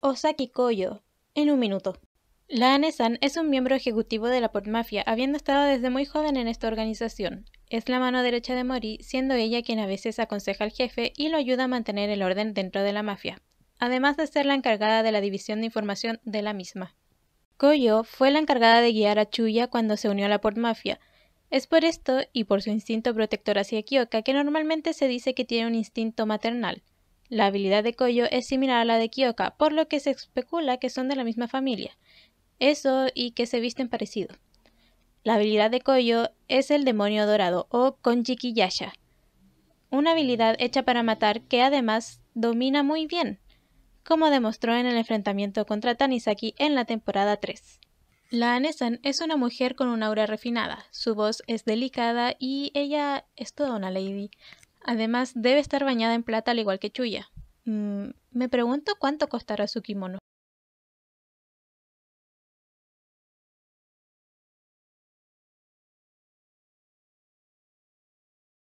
Osaki Koyo, en un minuto. La ANESAN es un miembro ejecutivo de la Portmafia, habiendo estado desde muy joven en esta organización. Es la mano derecha de Mori, siendo ella quien a veces aconseja al jefe y lo ayuda a mantener el orden dentro de la mafia, además de ser la encargada de la división de información de la misma. Koyo fue la encargada de guiar a Chuya cuando se unió a la Mafia. Es por esto y por su instinto protector hacia Kyoka que normalmente se dice que tiene un instinto maternal, la habilidad de Koyo es similar a la de Kioka, por lo que se especula que son de la misma familia. Eso y que se visten parecido. La habilidad de Koyo es el demonio dorado o Yasha. una habilidad hecha para matar que además domina muy bien, como demostró en el enfrentamiento contra Tanizaki en la temporada 3. La Anesan es una mujer con un aura refinada, su voz es delicada y ella es toda una lady. Además, debe estar bañada en plata al igual que Chuya. Mm, me pregunto cuánto costará su kimono.